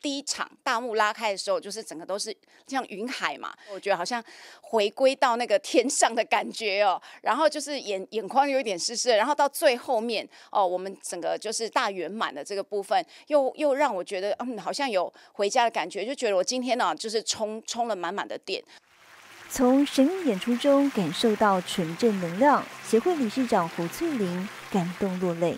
第一场大幕拉开的时候，就是整个都是像云海嘛，我觉得好像回归到那个天上的感觉哦。然后就是眼眼眶有一点湿湿，然后到最后面哦，我们整个就是大圆满的这个部分，又又让我觉得嗯，好像有回家的感觉，就觉得我今天呢就是充充了满满的电。从神韵演出中感受到纯正能量，协会理事长胡翠玲感动落泪。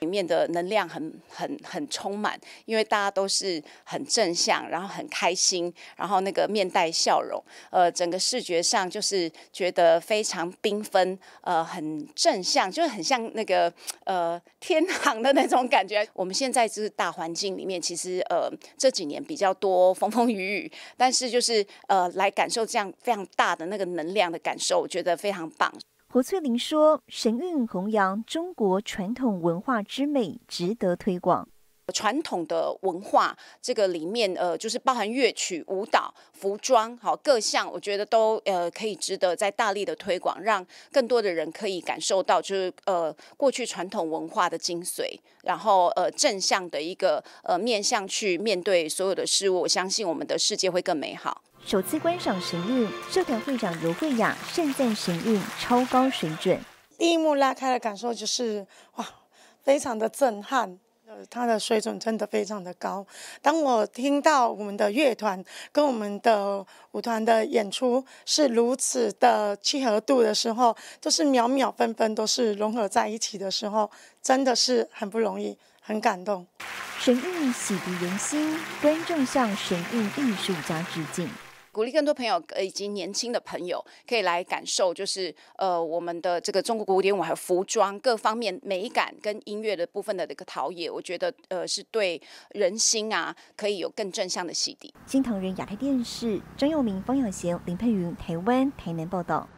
里面的能量很很很充满，因为大家都是很正向，然后很开心，然后那个面带笑容，呃，整个视觉上就是觉得非常缤纷，呃，很正向，就是很像那个呃天堂的那种感觉。我们现在就是大环境里面，其实呃这几年比较多风风雨雨，但是就是呃来感受这样非常大的那个能量的感受，我觉得非常棒。何翠玲说：“神韵弘扬中国传统文化之美，值得推广。传统的文化这个里面，呃，就是包含乐曲、舞蹈、服装，好各项，我觉得都呃可以值得在大力的推广，让更多的人可以感受到，就是呃过去传统文化的精髓，然后呃正向的一个呃面向去面对所有的事物，我相信我们的世界会更美好。”首次观赏神韵，社团会长尤慧雅盛赞神韵超高水准。第一幕拉开的感受就是哇，非常的震撼，呃，的水准真的非常的高。当我听到我们的乐团跟我们的舞团的演出是如此的契合度的时候，都是秒秒分分都是融合在一起的时候，真的是很不容易，很感动。神韵洗涤人心，观众向神韵艺术家致敬。鼓励更多朋友，呃，以及年轻的朋友，可以来感受，就是呃，我们的这个中国古典舞还有服装各方面美感跟音乐的部分的这个陶冶，我觉得呃，是对人心啊，可以有更正向的洗涤。新唐人亚太电视，张佑明、方永贤、林佩云，台湾台南报道。